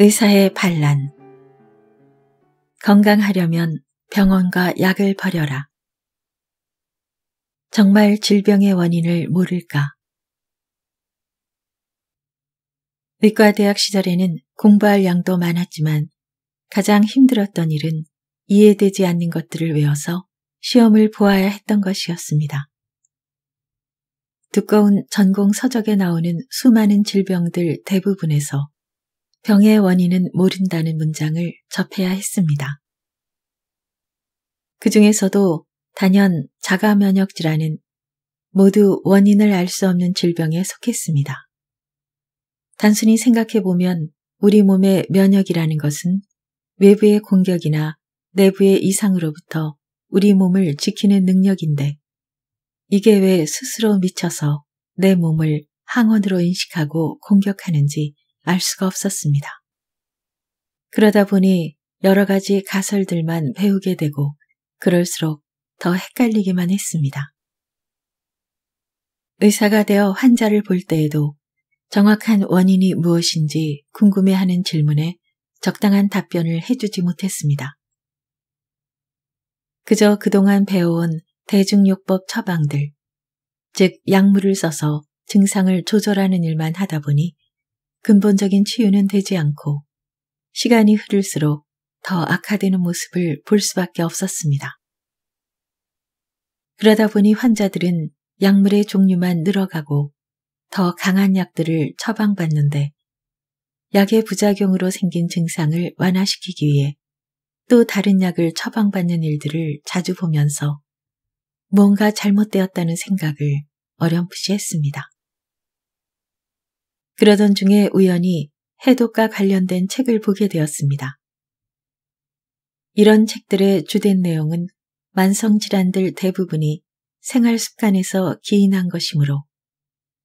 의사의 반란. 건강하려면 병원과 약을 버려라. 정말 질병의 원인을 모를까? 의과대학 시절에는 공부할 양도 많았지만 가장 힘들었던 일은 이해되지 않는 것들을 외워서 시험을 보아야 했던 것이었습니다. 두꺼운 전공 서적에 나오는 수많은 질병들 대부분에서 병의 원인은 모른다는 문장을 접해야 했습니다. 그 중에서도 단연 자가 면역 질환은 모두 원인을 알 수 없는 질병에 속했습니다. 단순히 생각해 보면 우리 몸의 면역이라는 것은 외부의 공격이나 내부의 이상으로부터 우리 몸을 지키는 능력인데 이게 왜 스스로 미쳐서 내 몸을 항원으로 인식하고 공격하는지 알 수가 없었습니다. 그러다 보니 여러 가지 가설들만 배우게 되고 그럴수록 더 헷갈리기만 했습니다. 의사가 되어 환자를 볼 때에도 정확한 원인이 무엇인지 궁금해하는 질문에 적당한 답변을 해주지 못했습니다. 그저 그동안 배워온 대중요법 처방들, 즉 약물을 써서 증상을 조절하는 일만 하다 보니 근본적인 치유는 되지 않고 시간이 흐를수록 더 악화되는 모습을 볼 수밖에 없었습니다. 그러다 보니 환자들은 약물의 종류만 늘어가고 더 강한 약들을 처방받는데 약의 부작용으로 생긴 증상을 완화시키기 위해 또 다른 약을 처방받는 일들을 자주 보면서 뭔가 잘못되었다는 생각을 어렴풋이 했습니다. 그러던 중에 우연히 해독과 관련된 책을 보게 되었습니다. 이런 책들의 주된 내용은 만성질환들 대부분이 생활 습관에서 기인한 것이므로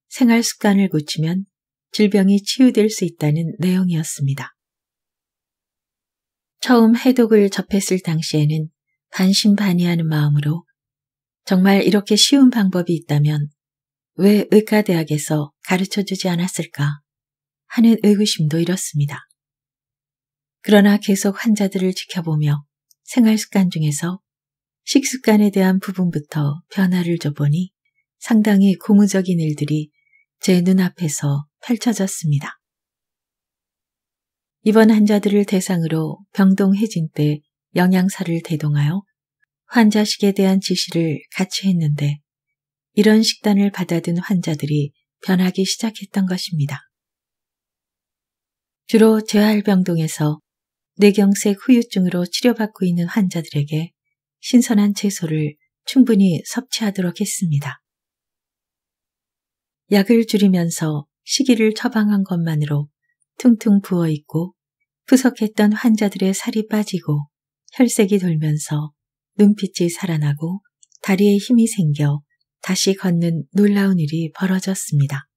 생활 습관을 고치면 질병이 치유될 수 있다는 내용이었습니다. 처음 해독을 접했을 당시에는 반신반의하는 마음으로 정말 이렇게 쉬운 방법이 있다면 왜 의과대학에서 가르쳐주지 않았을까 하는 의구심도 잃었습니다 그러나 계속 환자들을 지켜보며 생활습관 중에서 식습관에 대한 부분부터 변화를 줘보니 상당히 고무적인 일들이 제 눈앞에서 펼쳐졌습니다. 이번 환자들을 대상으로 병동해진 때 영양사를 대동하여 환자식에 대한 지시를 같이 했는데 이런 식단을 받아든 환자들이 변하기 시작했던 것입니다. 주로 재활병동에서 뇌경색 후유증으로 치료받고 있는 환자들에게 신선한 채소를 충분히 섭취하도록 했습니다. 약을 줄이면서 시기를 처방한 것만으로 퉁퉁 부어있고 푸석했던 환자들의 살이 빠지고 혈색이 돌면서 눈빛이 살아나고 다리에 힘이 생겨 다시 걷는 놀라운 일이 벌어졌습니다.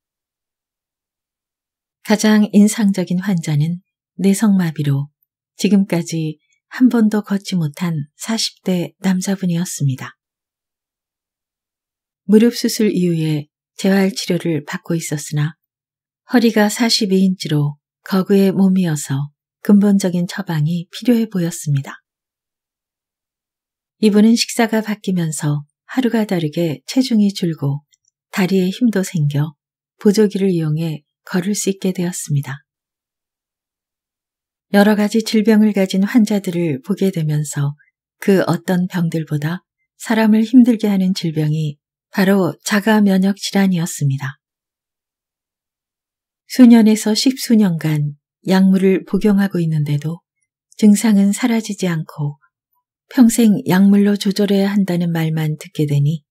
가장 인상적인 환자는 내성마비로 지금까지 한 번도 걷지 못한 40대 남자분이었습니다. 무릎 수술 이후에 재활 치료를 받고 있었으나 허리가 42인치로 거구의 몸이어서 근본적인 처방이 필요해 보였습니다. 이분은 식사가 바뀌면서 하루가 다르게 체중이 줄고 다리에 힘도 생겨 보조기를 이용해 걸을 수 있게 되었습니다. 여러 가지 질병을 가진 환자들을 보게 되면서 그 어떤 병들보다 사람을 힘들게 하는 질병이 바로 자가 면역 질환이었습니다. 수년에서 십수년간 약물을 복용하고 있는데도 증상은 사라지지 않고 평생 약물로 조절해야 한다는 말만 듣게 되니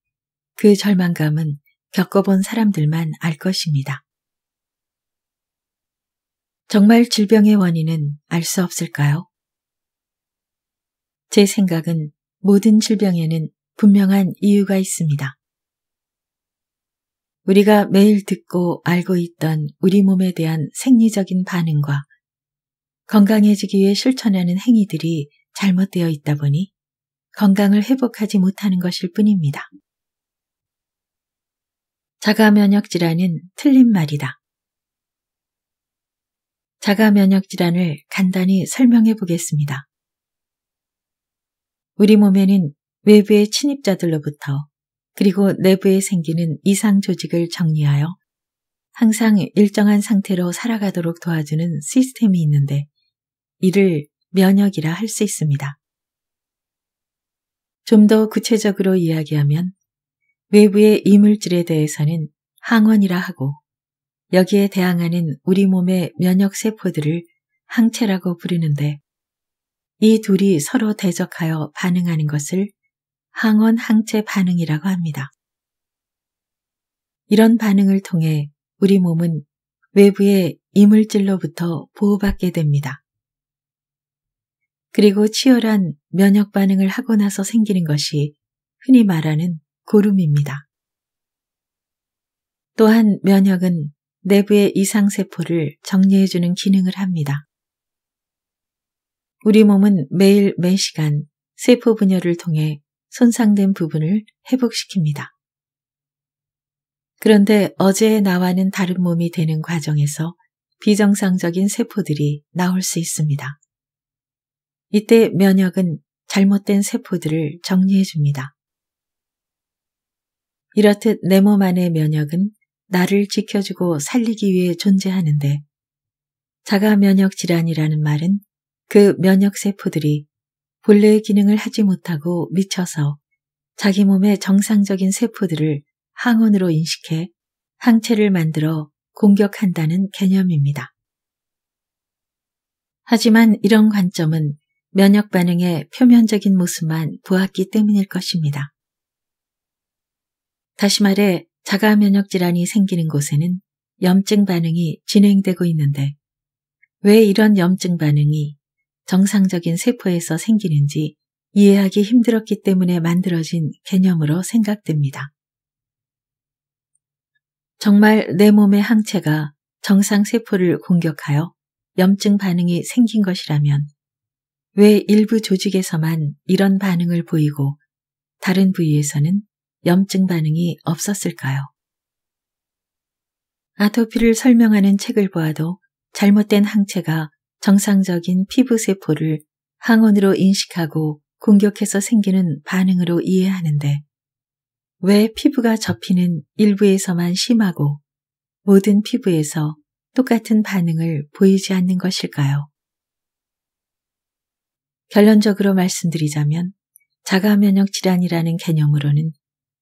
그 절망감은 겪어본 사람들만 알 것입니다. 정말 질병의 원인은 알 수 없을까요? 제 생각은 모든 질병에는 분명한 이유가 있습니다. 우리가 매일 듣고 알고 있던 우리 몸에 대한 생리적인 반응과 건강해지기 위해 실천하는 행위들이 잘못되어 있다 보니 건강을 회복하지 못하는 것일 뿐입니다. 자가 면역 질환은 틀린 말이다. 자가 면역 질환을 간단히 설명해 보겠습니다. 우리 몸에는 외부의 침입자들로부터 그리고 내부에 생기는 이상 조직을 정리하여 항상 일정한 상태로 살아가도록 도와주는 시스템이 있는데 이를 면역이라 할 수 있습니다. 좀 더 구체적으로 이야기하면 외부의 이물질에 대해서는 항원이라 하고 여기에 대항하는 우리 몸의 면역 세포들을 항체라고 부르는데 이 둘이 서로 대적하여 반응하는 것을 항원 항체 반응이라고 합니다. 이런 반응을 통해 우리 몸은 외부의 이물질로부터 보호받게 됩니다. 그리고 치열한 면역 반응을 하고 나서 생기는 것이 흔히 말하는 고름입니다. 또한 면역은 내부의 이상세포를 정리해주는 기능을 합니다. 우리 몸은 매일 매시간 세포 분열을 통해 손상된 부분을 회복시킵니다. 그런데 어제의 나와는 다른 몸이 되는 과정에서 비정상적인 세포들이 나올 수 있습니다. 이때 면역은 잘못된 세포들을 정리해줍니다. 이렇듯 내 몸 안의 면역은 나를 지켜주고 살리기 위해 존재하는데 자가 면역 질환이라는 말은 그 면역 세포들이 본래의 기능을 하지 못하고 미쳐서 자기 몸의 정상적인 세포들을 항원으로 인식해 항체를 만들어 공격한다는 개념입니다. 하지만 이런 관점은 면역 반응의 표면적인 모습만 보았기 때문일 것입니다. 다시 말해 자가 면역 질환이 생기는 곳에는 염증 반응이 진행되고 있는데 왜 이런 염증 반응이 정상적인 세포에서 생기는지 이해하기 힘들었기 때문에 만들어진 개념으로 생각됩니다. 정말 내 몸의 항체가 정상 세포를 공격하여 염증 반응이 생긴 것이라면 왜 일부 조직에서만 이런 반응을 보이고 다른 부위에서는 염증 반응이 없었을까요? 아토피를 설명하는 책을 보아도 잘못된 항체가 정상적인 피부세포를 항원으로 인식하고 공격해서 생기는 반응으로 이해하는데 왜 피부가 접히는 일부에서만 심하고 모든 피부에서 똑같은 반응을 보이지 않는 것일까요? 결론적으로 말씀드리자면 자가 면역 질환이라는 개념으로는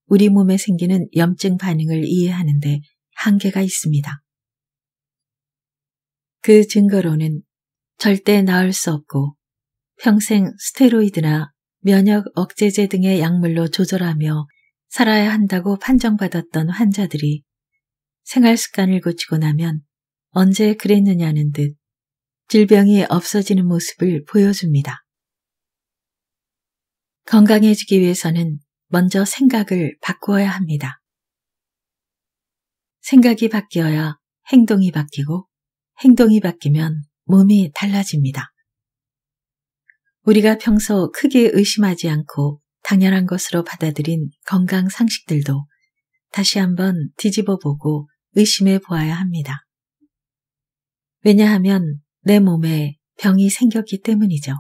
우리 몸에 생기는 염증 반응을 이해하는데 한계가 있습니다. 그 증거로는 절대 나을 수 없고 평생 스테로이드나 면역 억제제 등의 약물로 조절하며 살아야 한다고 판정받았던 환자들이 생활 습관을 고치고 나면 언제 그랬느냐는 듯 질병이 없어지는 모습을 보여줍니다. 건강해지기 위해서는 먼저 생각을 바꾸어야 합니다. 생각이 바뀌어야 행동이 바뀌고 행동이 바뀌면 몸이 달라집니다. 우리가 평소 크게 의심하지 않고 당연한 것으로 받아들인 건강 상식들도 다시 한번 뒤집어 보고 의심해 보아야 합니다. 왜냐하면 내 몸에 병이 생겼기 때문이죠.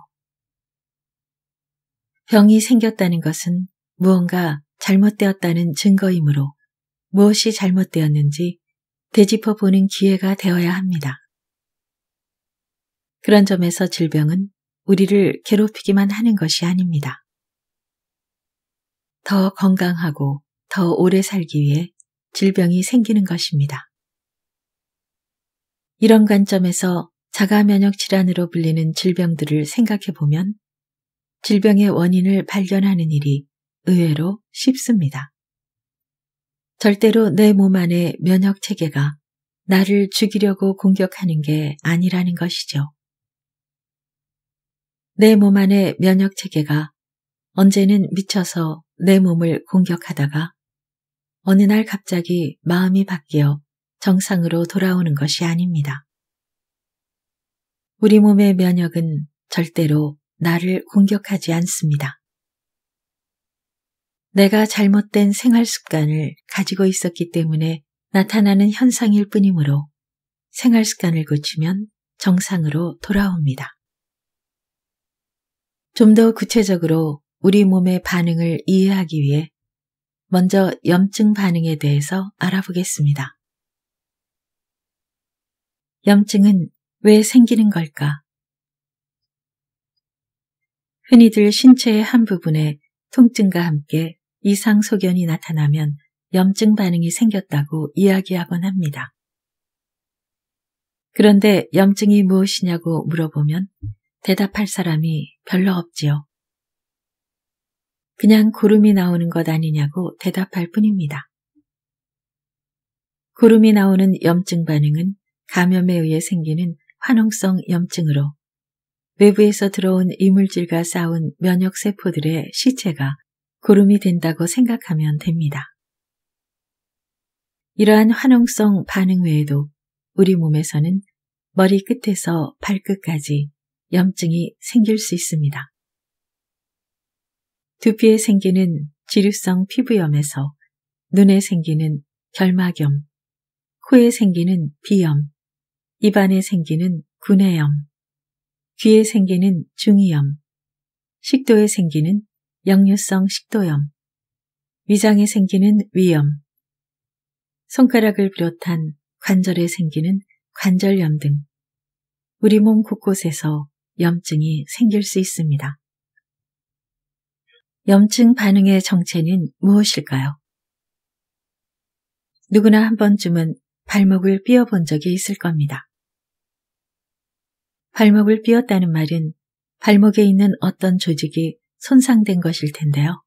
병이 생겼다는 것은 무언가 잘못되었다는 증거이므로 무엇이 잘못되었는지 되짚어 보는 기회가 되어야 합니다. 그런 점에서 질병은 우리를 괴롭히기만 하는 것이 아닙니다. 더 건강하고 더 오래 살기 위해 질병이 생기는 것입니다. 이런 관점에서 자가 면역 질환으로 불리는 질병들을 생각해 보면 질병의 원인을 발견하는 일이 의외로 쉽습니다. 절대로 내 몸 안의 면역 체계가 나를 죽이려고 공격하는 게 아니라는 것이죠. 내 몸 안의 면역 체계가 언제는 미쳐서 내 몸을 공격하다가 어느 날 갑자기 마음이 바뀌어 정상으로 돌아오는 것이 아닙니다. 우리 몸의 면역은 절대로 나를 공격하지 않습니다. 내가 잘못된 생활 습관을 가지고 있었기 때문에 나타나는 현상일 뿐이므로 생활 습관을 고치면 정상으로 돌아옵니다. 좀 더 구체적으로 우리 몸의 반응을 이해하기 위해 먼저 염증 반응에 대해서 알아보겠습니다. 염증은 왜 생기는 걸까? 흔히들 신체의 한 부분에 통증과 함께 이상 소견이 나타나면 염증 반응이 생겼다고 이야기하곤 합니다. 그런데 염증이 무엇이냐고 물어보면 대답할 사람이 별로 없지요. 그냥 구름이 나오는 것 아니냐고 대답할 뿐입니다. 구름이 나오는 염증 반응은 감염에 의해 생기는 화농성 염증으로 외부에서 들어온 이물질과 싸운 면역 세포들의 시체가 구름이 된다고 생각하면 됩니다. 이러한 환농성 반응 외에도 우리 몸에서는 머리 끝에서 발끝까지 염증이 생길 수 있습니다. 두피에 생기는 지류성 피부염에서 눈에 생기는 결막염, 코에 생기는 비염, 입안에 생기는 구내염, 귀에 생기는 중이염, 식도에 생기는 역류성 식도염, 위장에 생기는 위염, 손가락을 비롯한 관절에 생기는 관절염 등 우리 몸 곳곳에서 염증이 생길 수 있습니다. 염증 반응의 정체는 무엇일까요? 누구나 한 번쯤은 발목을 삐어본 적이 있을 겁니다. 발목을 삐었다는 말은 발목에 있는 어떤 조직이 손상된 것일 텐데요.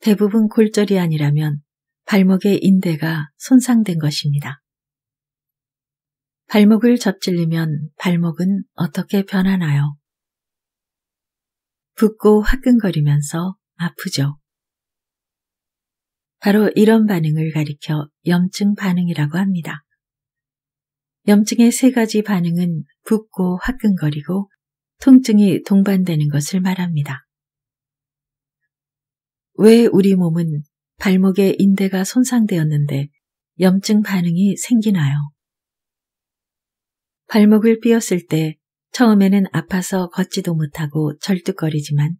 대부분 골절이 아니라면 발목의 인대가 손상된 것입니다. 발목을 접질리면 발목은 어떻게 변하나요? 붓고 화끈거리면서 아프죠. 바로 이런 반응을 가리켜 염증 반응이라고 합니다. 염증의 세 가지 반응은 붓고 화끈거리고 통증이 동반되는 것을 말합니다. 왜 우리 몸은 발목의 인대가 손상되었는데 염증 반응이 생기나요? 발목을 삐었을 때 처음에는 아파서 걷지도 못하고 절뚝거리지만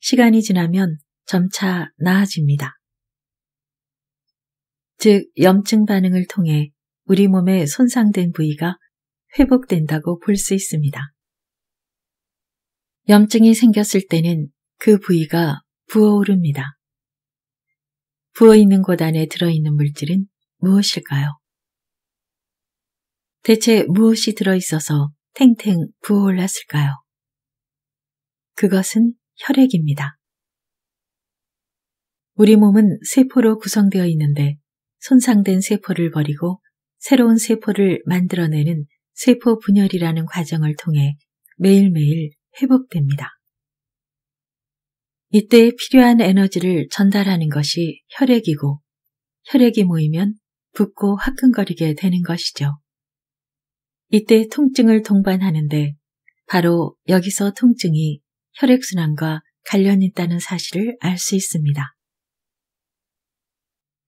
시간이 지나면 점차 나아집니다. 즉, 염증 반응을 통해 우리 몸에 손상된 부위가 회복된다고 볼 수 있습니다. 염증이 생겼을 때는 그 부위가 부어오릅니다. 부어있는 곳 안에 들어있는 물질은 무엇일까요? 대체 무엇이 들어있어서 탱탱 부어올랐을까요? 그것은 혈액입니다. 우리 몸은 세포로 구성되어 있는데 손상된 세포를 버리고 새로운 세포를 만들어내는 세포 분열이라는 과정을 통해 매일매일 회복됩니다. 이때 필요한 에너지를 전달하는 것이 혈액이고 혈액이 모이면 붓고 화끈거리게 되는 것이죠. 이때 통증을 동반하는데 바로 여기서 통증이 혈액순환과 관련 있다는 사실을 알 수 있습니다.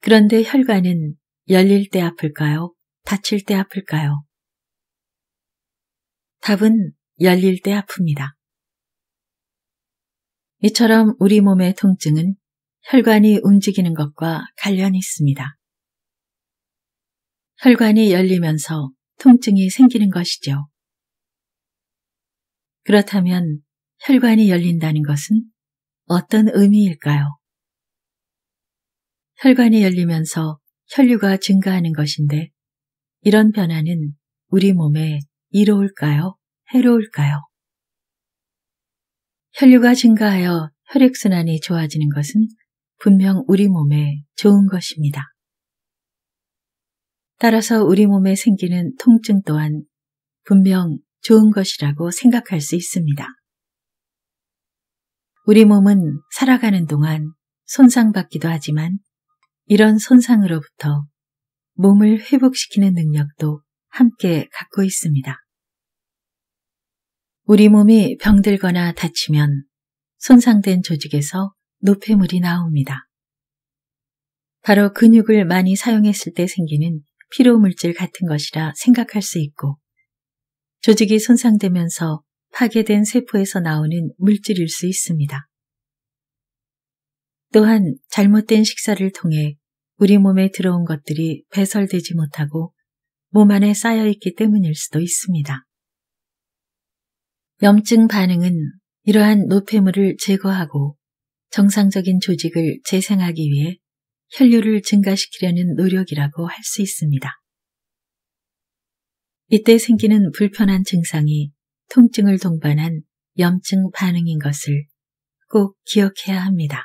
그런데 혈관은 열릴 때 아플까요? 다칠 때 아플까요? 답은 열릴 때 아픕니다. 이처럼 우리 몸의 통증은 혈관이 움직이는 것과 관련이 있습니다. 혈관이 열리면서 통증이 생기는 것이죠. 그렇다면 혈관이 열린다는 것은 어떤 의미일까요? 혈관이 열리면서 혈류가 증가하는 것인데 이런 변화는 우리 몸에 이로울까요? 해로울까요? 혈류가 증가하여 혈액순환이 좋아지는 것은 분명 우리 몸에 좋은 것입니다. 따라서 우리 몸에 생기는 통증 또한 분명 좋은 것이라고 생각할 수 있습니다. 우리 몸은 살아가는 동안 손상받기도 하지만 이런 손상으로부터 몸을 회복시키는 능력도 함께 갖고 있습니다. 우리 몸이 병들거나 다치면 손상된 조직에서 노폐물이 나옵니다. 바로 근육을 많이 사용했을 때 생기는 피로물질 같은 것이라 생각할 수 있고 조직이 손상되면서 파괴된 세포에서 나오는 물질일 수 있습니다. 또한 잘못된 식사를 통해 우리 몸에 들어온 것들이 배설되지 못하고 몸 안에 쌓여있기 때문일 수도 있습니다. 염증 반응은 이러한 노폐물을 제거하고 정상적인 조직을 재생하기 위해 혈류를 증가시키려는 노력이라고 할 수 있습니다. 이때 생기는 불편한 증상이 통증을 동반한 염증 반응인 것을 꼭 기억해야 합니다.